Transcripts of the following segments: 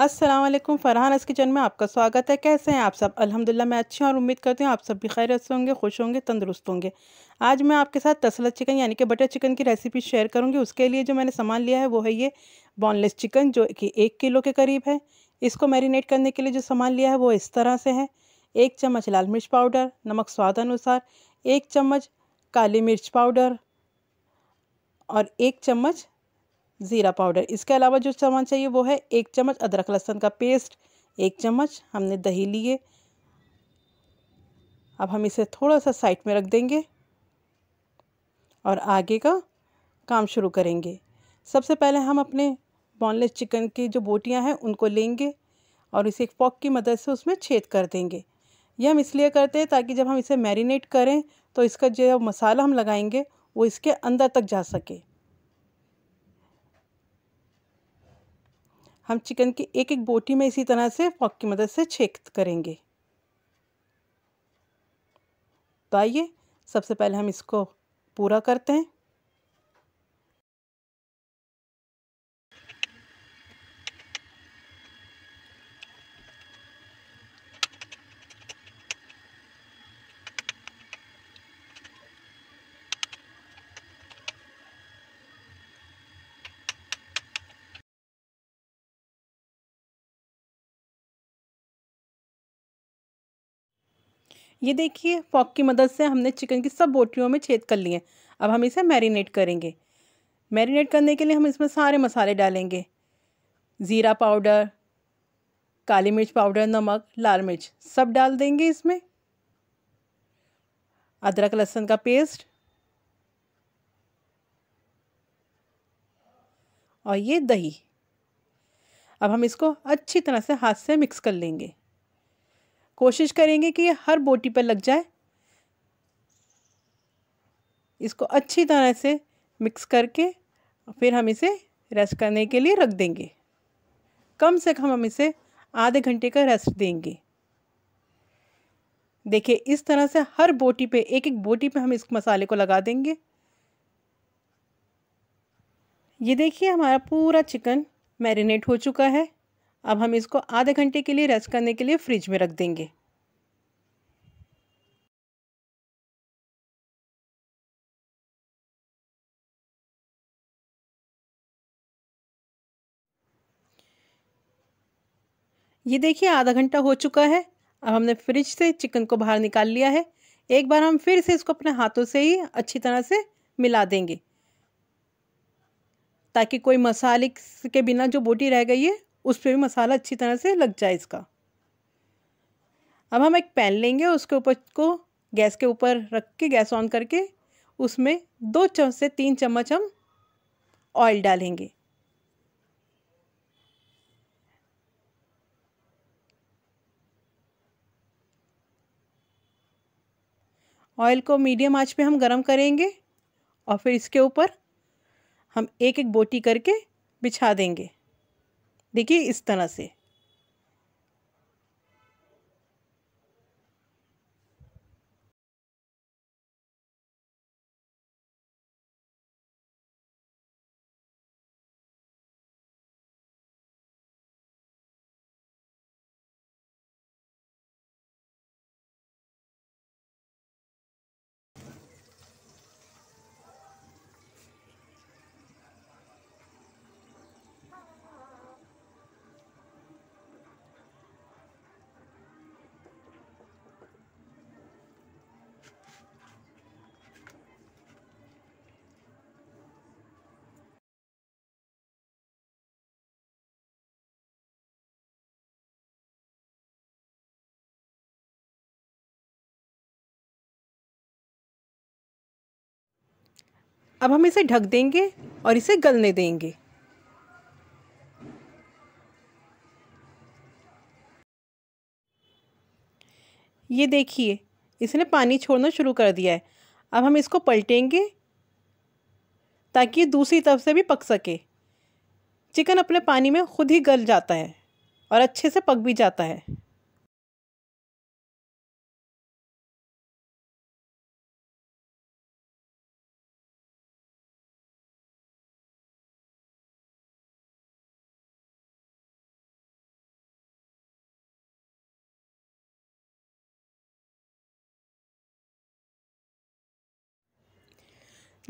असलम फ़रहान इस किचन में आपका स्वागत है कैसे हैं आप सब अल्हम्दुलिल्लाह मैं अच्छी हूँ और उम्मीद करती हूँ आप सब भी खैरत से होंगे खुश होंगे तंदुरुस्त होंगे आज मैं आपके साथ तसलत चिकन यानी कि बटर चिकन की रेसिपी शेयर करूँगी उसके लिए जो मैंने सामान लिया है वो है ये बोनलेस चिकन जो कि एक किलो के करीब है इसको मैरिनेट करने के लिए जो सामान लिया है वो इस तरह से है एक चम्मच लाल मिर्च पाउडर नमक स्वाद अनुसार एक चम्मच काली मिर्च पाउडर और एक चम्मच ज़ीरा पाउडर इसके अलावा जो सामान चाहिए वो है एक चम्मच अदरक लहसुन का पेस्ट एक चम्मच हमने दही लिए अब हम इसे थोड़ा सा साइड में रख देंगे और आगे का काम शुरू करेंगे सबसे पहले हम अपने बॉनलेस चिकन की जो बोटियां हैं उनको लेंगे और इसे एक पॉक की मदद से उसमें छेद कर देंगे यह हम इसलिए करते हैं ताकि जब हम इसे मैरिनेट करें तो इसका जो मसाला हम लगाएंगे वो इसके अंदर तक जा सके हम चिकन की एक एक बोटी में इसी तरह से फॉक की मदद से छेक करेंगे तो आइए सबसे पहले हम इसको पूरा करते हैं ये देखिए फॉक की मदद से हमने चिकन की सब बोटियों में छेद कर लिए अब हम इसे मैरिनेट करेंगे मैरिनेट करने के लिए हम इसमें सारे मसाले डालेंगे ज़ीरा पाउडर काली मिर्च पाउडर नमक लाल मिर्च सब डाल देंगे इसमें अदरक लहसुन का पेस्ट और ये दही अब हम इसको अच्छी तरह से हाथ से मिक्स कर लेंगे कोशिश करेंगे कि ये हर बोटी पर लग जाए इसको अच्छी तरह से मिक्स करके फिर हम इसे रेस्ट करने के लिए रख देंगे कम से कम हम इसे आधे घंटे का रेस्ट देंगे देखिए इस तरह से हर बोटी पे एक एक बोटी पे हम इस मसाले को लगा देंगे ये देखिए हमारा पूरा चिकन मैरिनेट हो चुका है अब हम इसको आधे घंटे के लिए रेस्ट करने के लिए फ्रिज में रख देंगे ये देखिए आधा घंटा हो चुका है अब हमने फ्रिज से चिकन को बाहर निकाल लिया है एक बार हम फिर से इसको अपने हाथों से ही अच्छी तरह से मिला देंगे ताकि कोई मसाले के बिना जो बोटी रह गई है उस पर भी मसाला अच्छी तरह से लग जाए इसका अब हम एक पैन लेंगे उसके ऊपर को गैस के ऊपर रख के गैस ऑन करके उसमें दो चम्मच से तीन चम्मच हम ऑयल डालेंगे ऑयल को मीडियम आंच पे हम गरम करेंगे और फिर इसके ऊपर हम एक एक बोटी करके बिछा देंगे देखिए इस तरह से अब हम इसे ढक देंगे और इसे गलने देंगे ये देखिए इसने पानी छोड़ना शुरू कर दिया है अब हम इसको पलटेंगे ताकि ये दूसरी तरफ से भी पक सके चिकन अपने पानी में खुद ही गल जाता है और अच्छे से पक भी जाता है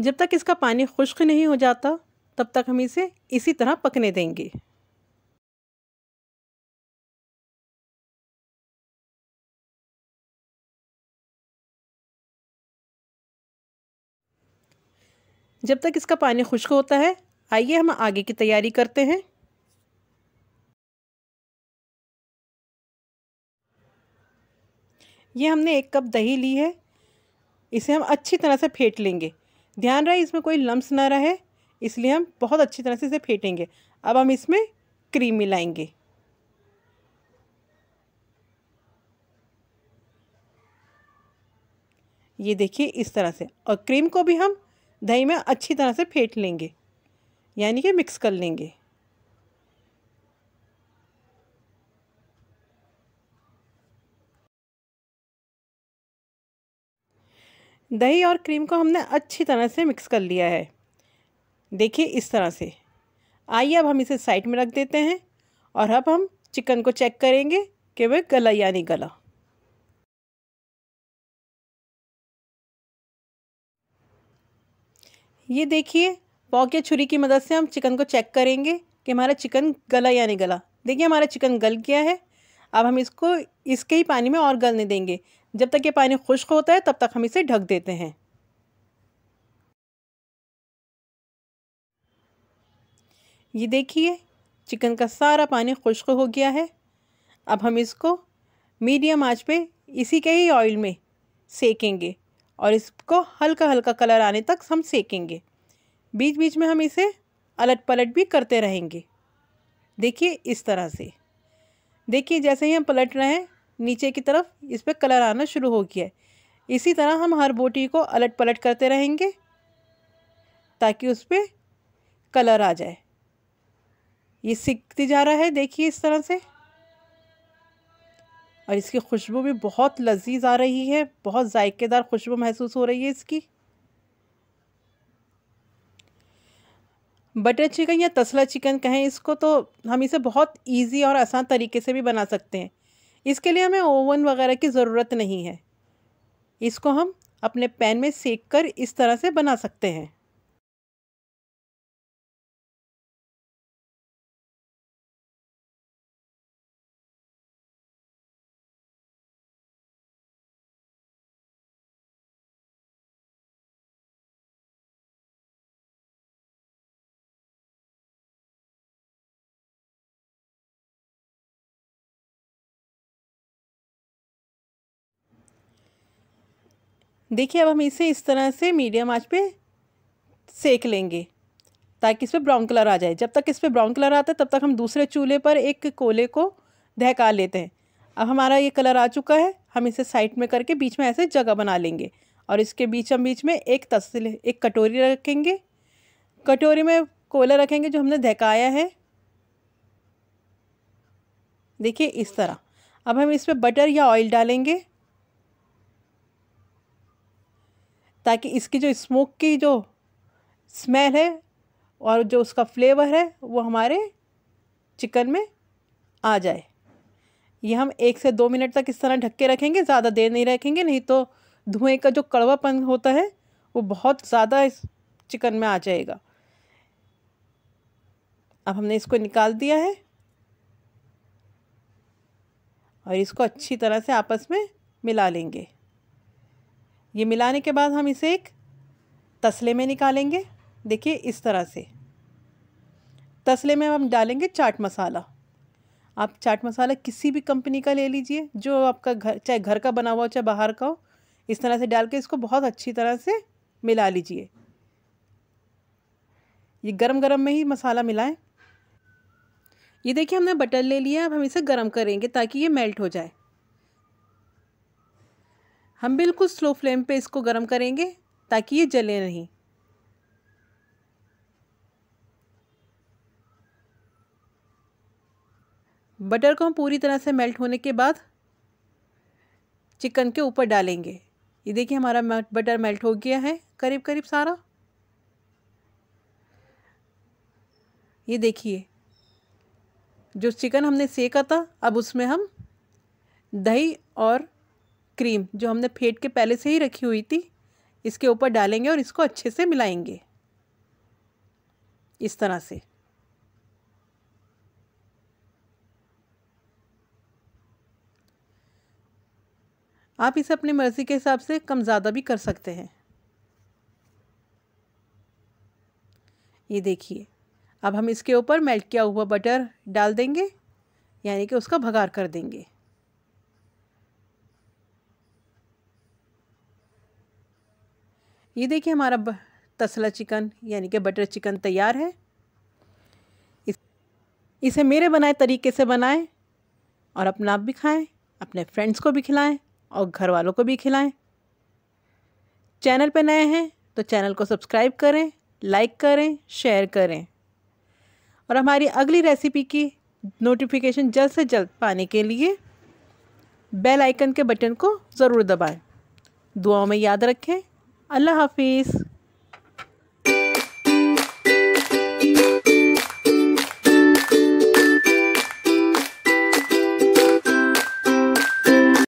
जब तक इसका पानी खुश्क नहीं हो जाता तब तक हम इसे इसी तरह पकने देंगे जब तक इसका पानी खुश्क होता है आइए हम आगे की तैयारी करते हैं ये हमने एक कप दही ली है इसे हम अच्छी तरह से फेंट लेंगे ध्यान रहे इसमें कोई लम्स ना रहे इसलिए हम बहुत अच्छी तरह से इसे फेंटेंगे अब हम इसमें क्रीम मिलाएंगे ये देखिए इस तरह से और क्रीम को भी हम दही में अच्छी तरह से फेंट लेंगे यानी कि मिक्स कर लेंगे दही और क्रीम को हमने अच्छी तरह से मिक्स कर लिया है देखिए इस तरह से आइए अब हम इसे साइड में रख देते हैं और अब हम चिकन को चेक करेंगे कि वह गला या नहीं गला ये देखिए पॉक या छुरी की मदद से हम चिकन को चेक करेंगे कि हमारा चिकन गला या नहीं गला देखिए हमारा चिकन गल गया है अब हम इसको इसके ही पानी में और गलने देंगे जब तक ये पानी खुश्क होता है तब तक हम इसे ढक देते हैं ये देखिए चिकन का सारा पानी खुश्क हो गया है अब हम इसको मीडियम आंच पे इसी के ही ऑयल में सेकेंगे और इसको हल्का हल्का कलर आने तक हम सेकेंगे बीच बीच में हम इसे अलट पलट भी करते रहेंगे देखिए इस तरह से देखिए जैसे ही हम पलट रहे हैं नीचे की तरफ इस पर कलर आना शुरू हो गया है इसी तरह हम हर बोटी को अलट पलट करते रहेंगे ताकि उस पर कलर आ जाए ये सीखती जा रहा है देखिए इस तरह से और इसकी खुशबू भी बहुत लजीज आ रही है बहुत जायकेदार खुशबू महसूस हो रही है इसकी बटर चिकन या तसला चिकन कहें इसको तो हम इसे बहुत इजी और आसान तरीके से भी बना सकते हैं इसके लिए हमें ओवन वगैरह की ज़रूरत नहीं है इसको हम अपने पैन में सेक कर इस तरह से बना सकते हैं देखिए अब हम इसे इस तरह से मीडियम आँच पे सेक लेंगे ताकि इस पर ब्राउन कलर आ जाए जब तक इस पर ब्राउन कलर आता है तब तक हम दूसरे चूल्हे पर एक कोले को दहका लेते हैं अब हमारा ये कलर आ चुका है हम इसे साइड में करके बीच में ऐसे जगह बना लेंगे और इसके बीच हम बीच में एक तस्ल एक कटोरी रखेंगे कटोरी में कोला रखेंगे जो हमने दहकाया है देखिए इस तरह अब हम इस पर बटर या ऑयल डालेंगे ताकि इसकी जो स्मोक की जो स्मेल है और जो उसका फ्लेवर है वो हमारे चिकन में आ जाए ये हम एक से दो मिनट तक इस तरह ढक के रखेंगे ज़्यादा देर नहीं रखेंगे नहीं तो धुएं का जो कड़वापन होता है वो बहुत ज़्यादा इस चिकन में आ जाएगा अब हमने इसको निकाल दिया है और इसको अच्छी तरह से आपस में मिला लेंगे ये मिलाने के बाद हम इसे एक तसले में निकालेंगे देखिए इस तरह से तसले में हम डालेंगे चाट मसाला आप चाट मसाला किसी भी कंपनी का ले लीजिए जो आपका घर चाहे घर का बना हुआ हो चाहे बाहर का हो इस तरह से डाल के इसको बहुत अच्छी तरह से मिला लीजिए ये गरम गरम में ही मसाला मिलाएं ये देखिए हमने बटर ले लिया अब हम इसे गरम करेंगे ताकि ये मेल्ट हो जाए हम बिल्कुल स्लो फ्लेम पे इसको गर्म करेंगे ताकि ये जले नहीं बटर को हम पूरी तरह से मेल्ट होने के बाद चिकन के ऊपर डालेंगे ये देखिए हमारा बटर मेल्ट हो गया है करीब करीब सारा ये देखिए जो चिकन हमने सेका था अब उसमें हम दही और क्रीम जो हमने फेंट के पहले से ही रखी हुई थी इसके ऊपर डालेंगे और इसको अच्छे से मिलाएंगे इस तरह से आप इसे अपनी मर्ज़ी के हिसाब से कम ज़्यादा भी कर सकते हैं ये देखिए अब हम इसके ऊपर मेल्ट किया हुआ बटर डाल देंगे यानी कि उसका भगार कर देंगे ये देखिए हमारा तसला चिकन यानी कि बटर चिकन तैयार है इस, इसे मेरे बनाए तरीके से बनाएं और अपना आप भी खाएं अपने फ्रेंड्स को भी खिलाएं और घर वालों को भी खिलाएं चैनल पर नए हैं तो चैनल को सब्सक्राइब करें लाइक करें शेयर करें और हमारी अगली रेसिपी की नोटिफिकेशन जल्द से जल्द पाने के लिए बेल आइकन के बटन को ज़रूर दबाएं दुआओं में याद रखें الله حافظ